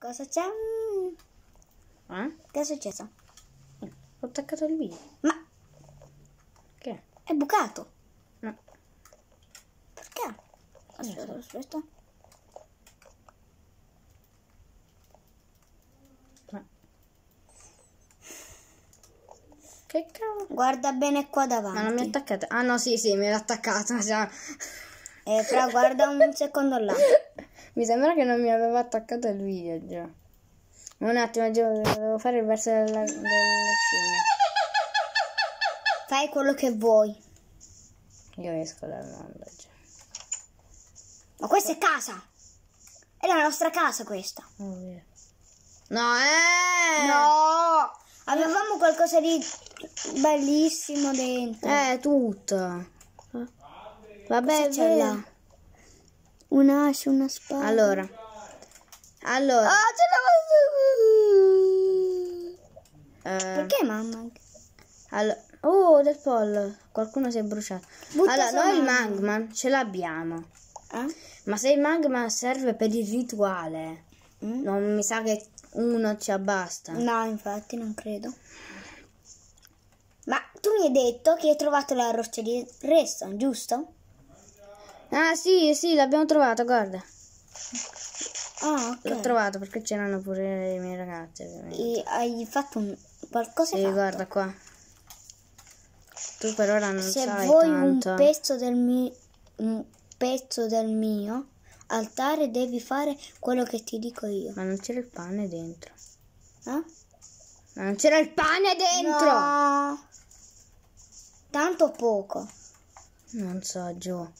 Cosa c'è? Eh? Che è successo? Ho attaccato il video. Ma... Che? È bucato. No. Perché? Aspetta, aspetta. Ma... Eh. Che cavolo? Guarda bene qua davanti. Ma non mi attaccate. Ah no, sì, sì, mi ha attaccato. Cioè... Eh, però guarda un secondo là. Mi sembra che non mi aveva attaccato il video già. Un attimo, devo fare il verso della, della scimmia. Fai quello che vuoi. Io esco dal mondo già. Ma questa è casa! È la nostra casa questa. Oh, yeah. No, eh! No! Avevamo qualcosa di bellissimo dentro. Eh, tutto. Vabbè, c'è là. Un'ascia, una spada. Allora. Allora. Ah, ce l'ho! Uh, eh. Perché mamma? Allora. Oh, del pollo. Qualcuno si è bruciato. Butta allora, noi il magman ce l'abbiamo. Eh? Ma se il magma serve per il rituale, mm? non mi sa che uno ci abbasta. No, infatti, non credo. Ma tu mi hai detto che hai trovato la roccia di Reston, giusto? Ah sì, sì, l'abbiamo trovato, guarda. Ah, ok. L'ho trovato perché c'erano pure le mie ragazze. Ovviamente. E hai fatto un... qualcosa? Sì, fatto? guarda qua. Tu per ora non Se sai vuoi tanto. un pezzo del mio... un pezzo del mio altare devi fare quello che ti dico io. Ma non c'era il pane dentro. Eh? Ma non c'era il pane dentro! No. Tanto poco. Non so, Gio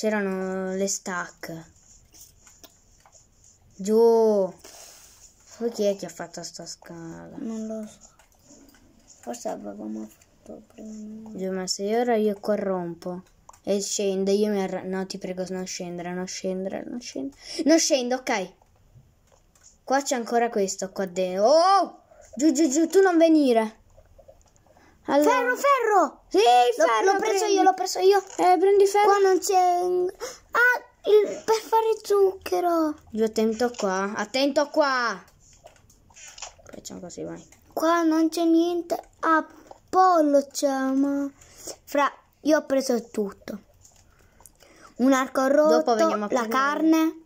c'erano le stack. Giù. Poi chi è che ha fatto sta scala? Non lo so. Forse avevamo fatto prima. Giù, ma se ora io corrompo e scende, io mi arra... No, ti prego, non scendere, non scendere, non scendere. Non scendo, ok. Qua c'è ancora questo qua dentro. Oh! Giù, giù, giù, tu non venire. Allora. Ferro, ferro! Sì, ferro! L'ho preso prendi. io, l'ho preso io. Eh, prendi ferro. Qua non c'è... Ah, il... per fare zucchero. Giù, attento qua. Attento qua! Facciamo così, vai. Qua non c'è niente. Ah, pollo c'è, ma... Fra, io ho preso tutto. Un arco rotto, la carne.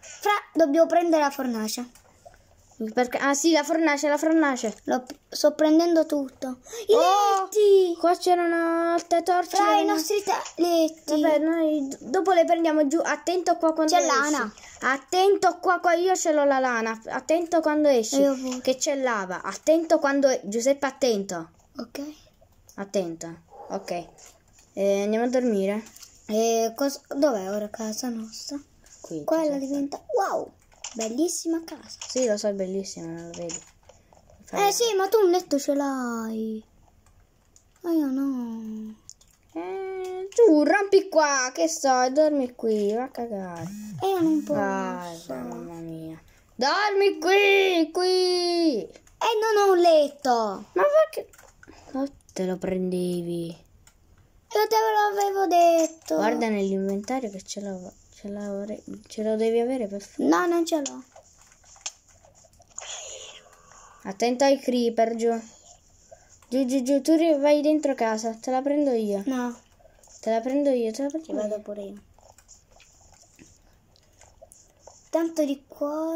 Fra, dobbiamo prendere la fornace. Perché, ah sì, la fornace, la fornace. Lo, sto prendendo tutto. I oh, letti! Qua c'erano altre torce. Fra i nostri letti. Vabbè, noi dopo le prendiamo giù. Attento qua quando C'è lana. Attento qua, qua io ce l'ho la lana. Attento quando esci. Che c'è lava. Attento quando... Giuseppe, attento. Ok. Attento. Ok. Eh, andiamo a dormire. Eh, Dov'è ora casa nostra? Qui. Quella certo. diventa... Wow! Bellissima casa. Sì, lo so, è bellissima, lo vedi. Fai... Eh sì, ma tu un letto ce l'hai. Ma io no. Eh, giù, rompi qua, che so, dormi qui, va a cagare. E eh, io non posso. Guarda, mamma mia. Dormi qui, qui. E eh, non ho un letto. Ma perché... Oh, te lo prendevi. Io te l'avevo detto. Guarda nell'inventario che ce l'avevo. Ce, ce lo devi avere per No, non ce l'ho. attento ai creeper, giù. Giù, giù, giù, tu vai dentro casa, te la prendo io. No. Te la prendo io, te la prendo Ci io. vado pure io. Tanto di qua...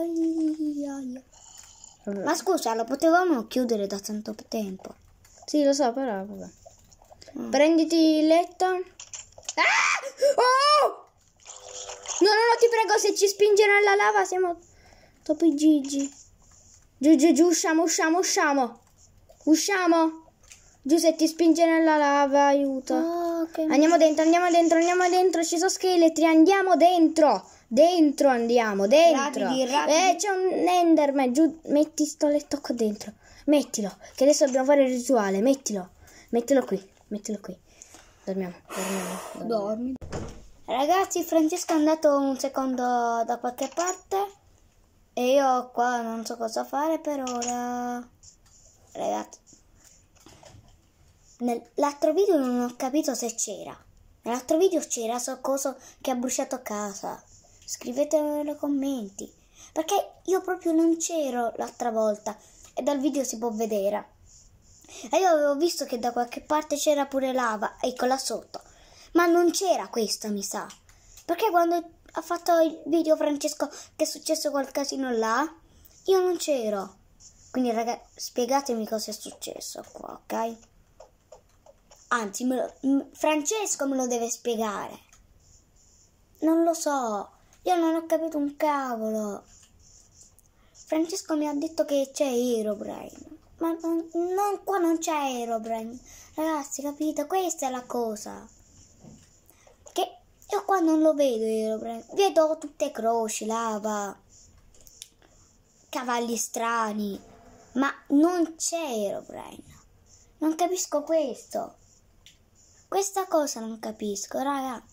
Ma scusa, lo potevamo chiudere da tanto tempo. Sì, lo so, però vabbè. Mm. Prenditi il letto. Ah! Oh! No, no, no, ti prego, se ci spinge nella lava siamo topi gigi. Giù, giù, giù, usciamo, usciamo, usciamo. Usciamo. Giù se ti spinge nella lava, aiuto. Oh, okay. Andiamo dentro, andiamo dentro, andiamo dentro. Ci sono scheletri, andiamo dentro. Dentro andiamo, dentro. Rapidi, rapidi. Eh, c'è un enderman. Giù, metti sto letto qua dentro. Mettilo, che adesso dobbiamo fare il rituale. Mettilo, mettilo qui, mettilo qui. Dormiamo, dormiamo. dormiamo. Dormi. Ragazzi, Francesco è andato un secondo da qualche parte e io qua non so cosa fare per ora. Ragazzi, nell'altro video non ho capito se c'era. Nell'altro video c'era so coso che ha bruciato casa. Scrivetelo nei commenti. Perché io proprio non c'ero l'altra volta e dal video si può vedere. E io avevo visto che da qualche parte c'era pure lava, ecco là sotto. Ma non c'era questo, mi sa. Perché quando ha fatto il video Francesco che è successo quel casino là, io non c'ero. Quindi ragazzi, spiegatemi cosa è successo qua, ok? Anzi, me lo, Francesco me lo deve spiegare. Non lo so. Io non ho capito un cavolo. Francesco mi ha detto che c'è Herobrine. Ma non, non, qua non c'è Herobrine. Ragazzi, capito? Questa è la cosa qua non lo vedo io, vedo tutte croci, lava, cavalli strani, ma non c'è Herobrine. Non capisco questo. Questa cosa non capisco, raga.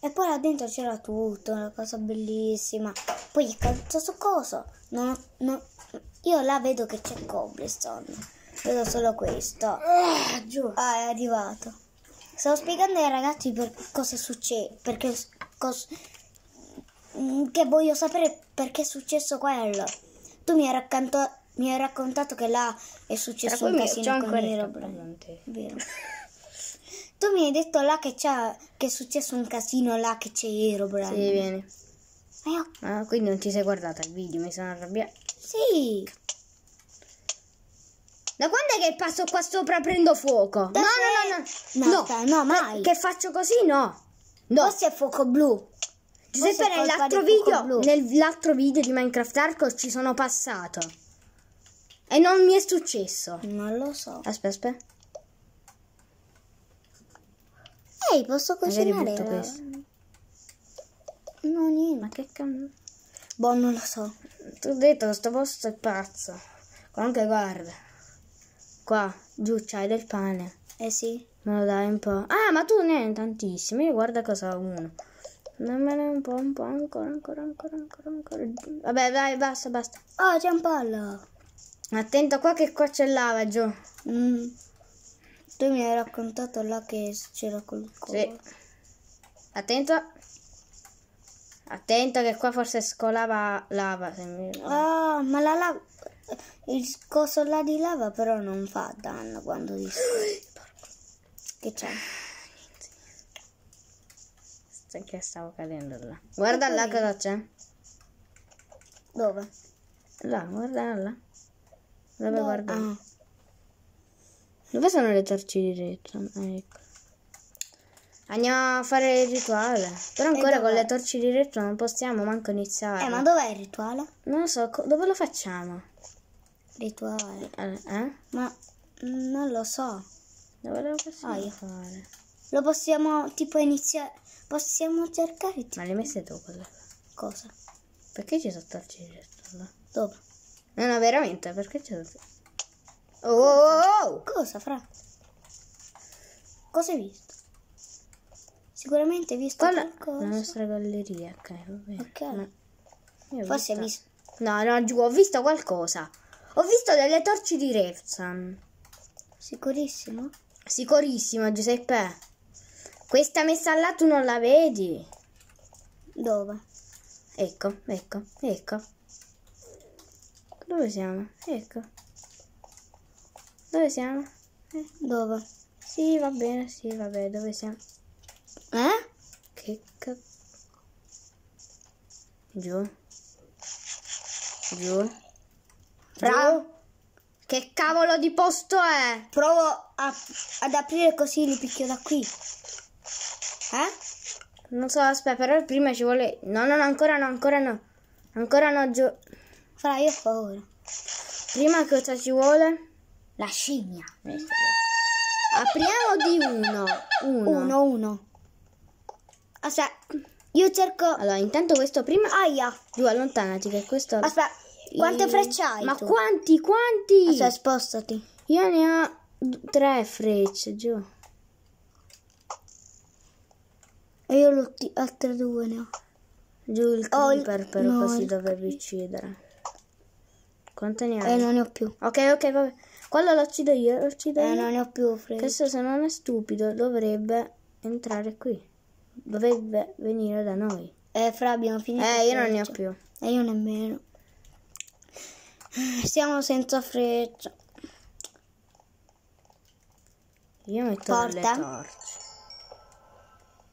E poi là dentro c'era tutto, una cosa bellissima. Poi cazzo su coso? Non, non, io là vedo che c'è Cobblestone. Vedo solo questo. Ah, giù. Ah, è arrivato. Stavo spiegando ai ragazzi per cosa succede, perché cos, mm, che voglio sapere perché è successo quello. Tu mi hai, racconto, mi hai raccontato che là è successo un casino con i Roblox. Vero. tu mi hai detto là che, c'è che, è successo un casino là che c'è Herobrine. Sì, bene. Ah, ah, quindi non ti sei guardata il video, mi sono arrabbiata. Sì. Da quando è che passo qua sopra prendo fuoco? Da no, se... no, no, no, Marta, no, no, mai. Che faccio così? No. No. Questo è fuoco blu. Giuseppe, nell'altro video, nell'altro video di Minecraft Arco ci sono passato. E non mi è successo. Non lo so. Aspetta, aspetta. Ehi, posso cucinare? No, niente. Ma che cazzo? Boh, non lo so. Ti ho detto, sto posto è pazzo. Comunque, guarda. Qua, giù c'hai del pane. Eh sì, me lo dai un po'. Ah, ma tu ne hai tantissimi, guarda cosa ho uno. Dammene un po', un po', ancora, ancora, ancora, ancora, ancora. Vabbè, vai, basta, basta. Oh, c'è un pollo. Attento qua che qua c'è lava giù. Mm. Tu mi hai raccontato là che c'era quel Sì. Attento. Attento che qua forse scolava lava. Se mi... Oh, ma la lava... Il coso là di lava però non fa danno quando discorre. Che c'è? Che stavo cadendo là. Guarda là ecco cosa c'è. Dove? Là, guarda là. Dove, Dove? guarda? Ah. Dove sono le torci di retro? Eh, ecco. Andiamo a fare il rituale. Però ancora con le torci di retro non possiamo manco iniziare. Eh, ma dov'è il rituale? Non lo so, dove lo facciamo? dei eh, eh? Ma mm, non lo so. Dove lo possiamo ah, fare? Lo possiamo tipo iniziare. Possiamo cercare tipo. Ma le messe tu quella? Cosa? Perché ci sono il cinghietto là? Dove? No, no, veramente, perché c'è sotto? Oh oh, oh, oh, oh, Cosa, Fra? Cosa hai visto? Sicuramente hai visto Quella... qualcosa. La nostra galleria, ok, va bene. Ok. Ma... Forse hai visto... No, no, giù, ho visto qualcosa. Ho visto delle torce di Revsan. Sicurissimo? Sicurissimo, Giuseppe. Questa messa là tu non la vedi. Dove? Ecco, ecco, ecco. Dove siamo? Ecco. Dove siamo? Eh, dove? Sì, va bene, sì, bene, dove siamo? Eh? Che cazzo? Giù. Giù. Bravo. Che cavolo di posto è? Provo a, ad aprire così li picchio da qui. Eh? Non so, aspetta, però prima ci vuole... No, no, no, ancora no, ancora no. Ancora no, giù. Fra, io ho paura. Prima cosa ci vuole? La scimmia. Apriamo di uno. Uno. Uno, uno. Aspetta, io cerco... Allora, intanto questo prima... Aia. Giù, allontanati, che questo... Aspetta. Quante e... Ehm, frecce hai? Ma tu? quanti, quanti? Cioè, spostati. Io ne ho tre frecce, giù. E io l'ho altre due ne ho. Giù il creeper oh, però no, così dovevi uccidere. Quante ne hai? Eh, non ne ho più. Ok, ok, vabbè. Quello lo uccido io, lo uccido eh, io. non ne ho più frecce. Questo se non è stupido dovrebbe entrare qui. Dovrebbe venire da noi. Eh, fra, abbiamo finito. Eh, io non ne ho più. E eh, io nemmeno. Siamo senza freccia. Io metto Porta. le torce.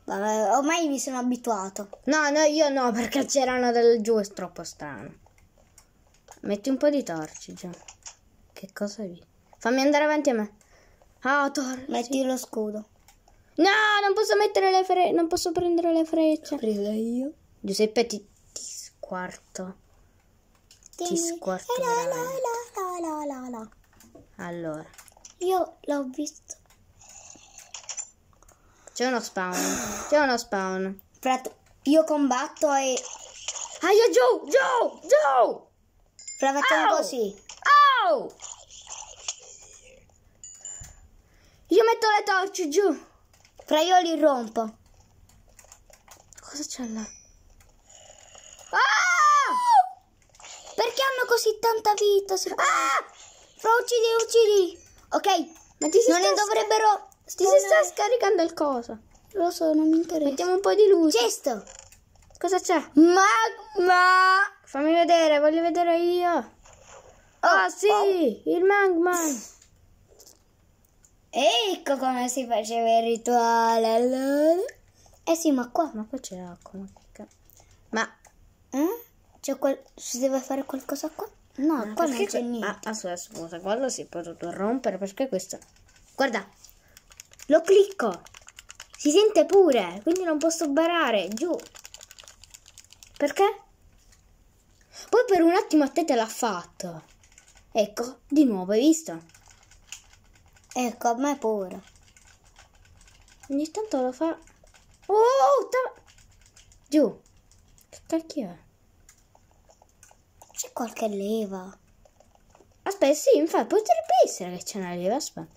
Vabbè, ormai mi sono abituato. No, no, io no, perché c'erano del giù, è troppo strano. Metti un po' di torce già. Che cosa vi? Fammi andare avanti a me. Ah, torce. Metti lo scudo. No, non posso mettere le frecce, non posso prendere le frecce. Presa io. Giuseppe ti, ti squarto. Ti squarto Allora. Io l'ho visto. C'è uno spawn. C'è uno spawn. Prato, io combatto e... Ah, io giù, giù, giù! Fra facciamo Ow! così. Au! Io metto le torce giù. Fra io li rompo. Cosa c'è là? così tanta vita. Se... Ah! Fra uccidi, uccidi. Ok, ma ti si non ne dovrebbero... Ti si sta scaricando il coso. Lo so, non mi interessa. Mettiamo un po' di luce. Gesto. Cosa c'è? Magma. Fammi vedere, voglio vedere io. Oh, oh sì, oh. il magma. Ecco come si faceva il rituale. Allora. Eh sì, ma qua, ma qua c'è l'acqua. Ma... ma... Eh? C'è cioè, qual- si deve fare qualcosa qua? No, ah, qua non c'è niente. Ah, aspetta, scusa, quello si è potuto rompere perché questo... Guarda, lo clicco, si sente pure, quindi non posso barare, giù. Perché? Poi per un attimo a te te l'ha fatto. Ecco, di nuovo, hai visto? Ecco, a me pure. Ogni tanto lo fa... Oh, ta... giù. Che cacchio è? C'è qualche leva. Aspetta, sì, infatti potrebbe essere che c'è una leva, aspetta.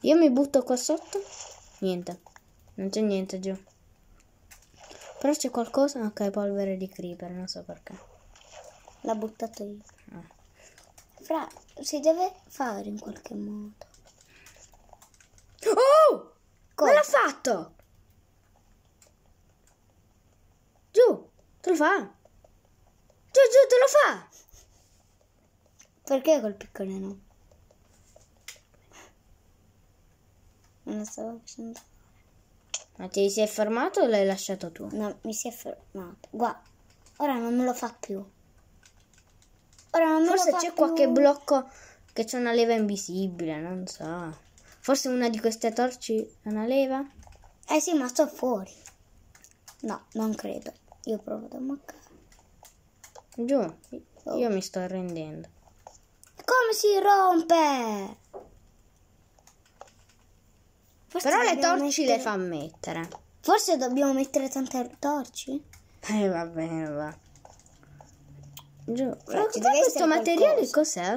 Io mi butto qua sotto. Niente. Non c'è niente giù. Però c'è qualcosa, ok, polvere di creeper, non so perché. L'ha buttato lì. Ah. Fra, si deve fare in qualche modo. Oh! Cosa? l'ha fatto! Giù, te lo fa! giù, te lo fa! Perché col piccolino? Non lo stavo facendo. Ma ti sei fermato o l'hai lasciato tu? No, mi si è fermato. Guarda, ora non me lo fa più. Ora non Forse c'è qualche blocco che c'è una leva invisibile, non so. Forse una di queste torci è una leva? Eh sì, ma sto fuori. No, non credo. Io provo da ammaccare. Giù, io mi sto arrendendo. Come si rompe? Forse Però le torci mettere... le fa mettere. Forse dobbiamo mettere tante torci? Eh, va bene, va. Giù. Ma eh, cos'è questo materiale? Cos'è?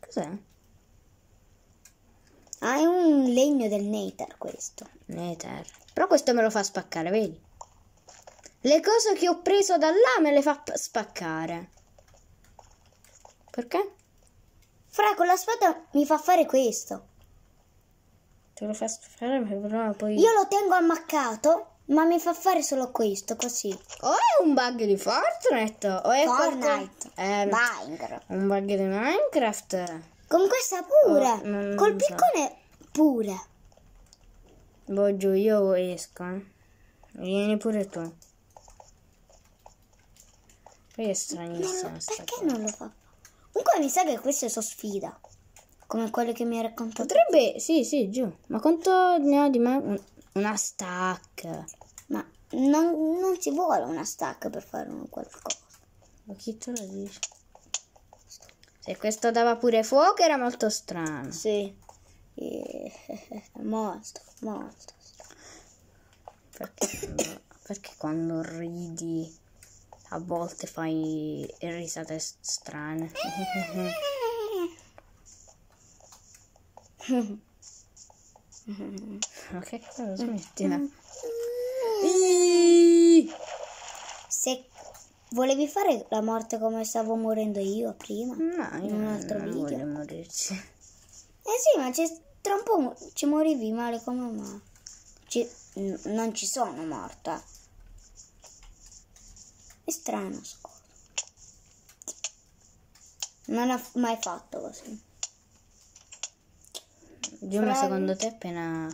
Cos'è? Ah, è un legno del Nether questo. Nether. Però questo me lo fa spaccare, vedi? Le cose che ho preso da là me le fa spaccare. Perché? Fra, con la spada mi fa fare questo. Te lo fa spaccare, però poi... Io lo tengo ammaccato, ma mi fa fare solo questo, così. O è un bug di Fortnite, o è Fortnite. Qualcosa... Eh, Minecraft. Un bug di Minecraft. Con questa pure. Oh, non, Col piccone so. pure. Boh, giù, io esco. Eh. Vieni pure tu. Poi è stranissimo. perché cosa. non lo fa? Comunque mi sa che queste sono sfida. Come quelle che mi ha raccontato. Potrebbe, sì, sì, giù. Ma quanto ne ho di me? una stack. Ma non, non ci vuole una stack per fare un qualcosa. Ma chi te lo dice? Se questo dava pure fuoco era molto strano. Sì. Yeah. Molto, molto. Perché, perché quando ridi a volte fai risate strane. ok, smettila. Mm. Se Volevi fare la morte come stavo morendo io prima? No, in un altro non video. Non morirci. Eh sì, ma c'è, tra un po' ci morivi male come me. Ci, n- non ci sono morta. È strano, scusa. Non ho mai fatto così. Giù, ma secondo te appena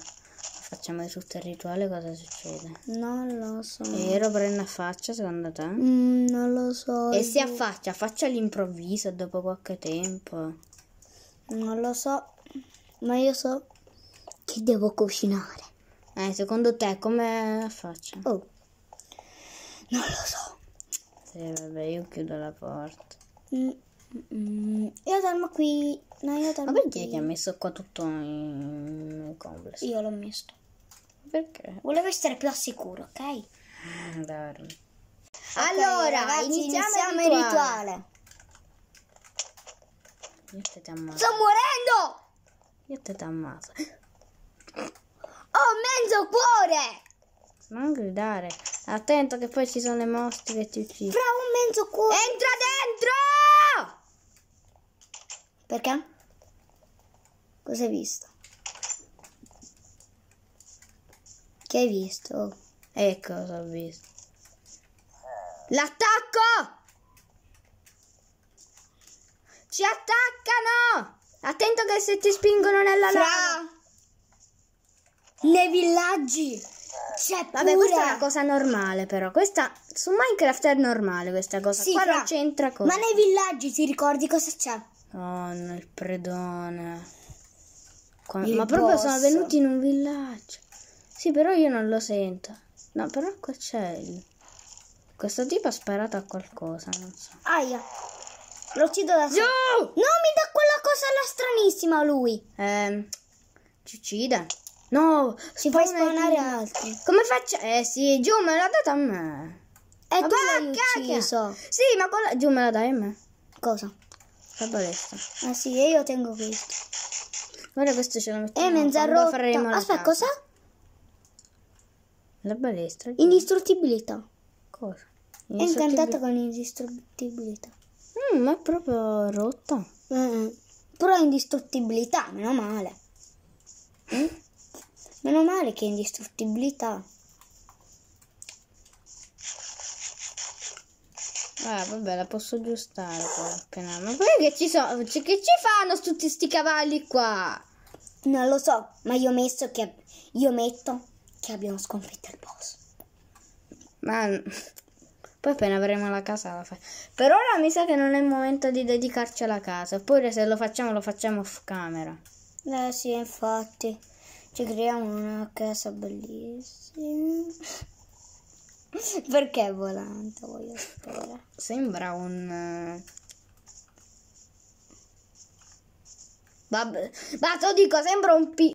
facciamo di tutto il rituale, cosa succede? Non lo so. Vero, prende a faccia secondo te? Mm, non lo so. E si affaccia, faccia all'improvviso dopo qualche tempo. Non lo so, ma io so che devo cucinare. Eh, secondo te come faccio? Oh, non lo so. Sì, vabbè, io chiudo la porta. Mm, mm, io dormo qui. No, io dormo Ma perché qui. che ha messo qua tutto in, in complesso? Io l'ho messo. Perché? Volevo essere più al sicuro, ok? Andare. Mm, allora, okay, iniziamo, iniziamo, il rituale. Io te ti ammazzo. Sto morendo! Io te ti ammazzo. Oh, mezzo cuore! Non gridare. Attento che poi ci sono le mostre che ti uccidono. Fra un mezzo cuore. Entra dentro! Perché? Cos'hai visto? Che hai visto? Ecco cosa ho visto. L'attacco! Ci attaccano! Attento che se ti spingono nella Fra... lava. Nei villaggi c'è pure. Vabbè, questa è una cosa normale però. Questa su Minecraft è normale questa cosa. Sì, Qua fra... non c'entra cosa. Ma nei villaggi ti ricordi cosa c'è? Oh, nel predone. Qua... Ma boss. proprio sono venuti in un villaggio. Sì, però io non lo sento. No, però qua c'è il... Questo tipo ha sparato a qualcosa, non so. Aia! Lo uccido da solo. No! Non mi dà quella cosa là stranissima lui! Ehm, ci uccida. No, si può spawnare altri. Come faccio? Eh sì, giù me l'ha data a me. E ma tu l'hai ucciso. Sì, ma quella... giù me la dai a me. Cosa? La balestra. Ah sì, io tengo questo. Guarda questo ce lo metto. E eh, mezza rotta. Aspetta, cosa? La balestra? Indistruttibilità. Cosa? È incantata con indistruttibilità. Mm, ma è proprio rotta. Mm, però indistruttibilità, meno male. Mm? Meno male che indistruttibilità. Ah, vabbè, la posso aggiustare appena. Ma poi che ci sono. che ci fanno tutti sti cavalli qua? Non lo so, ma io ho messo che. Io metto che abbiamo sconfitto il boss. Ma poi appena avremo la casa la fa. Per ora mi sa che non è il momento di dedicarci alla casa. Oppure se lo facciamo lo facciamo off camera. Eh sì, infatti. Ci creiamo una casa bellissima. Perché è volante, voglio sapere. Sembra un... Eh, Vabbè, ma te lo dico, sembra un pi...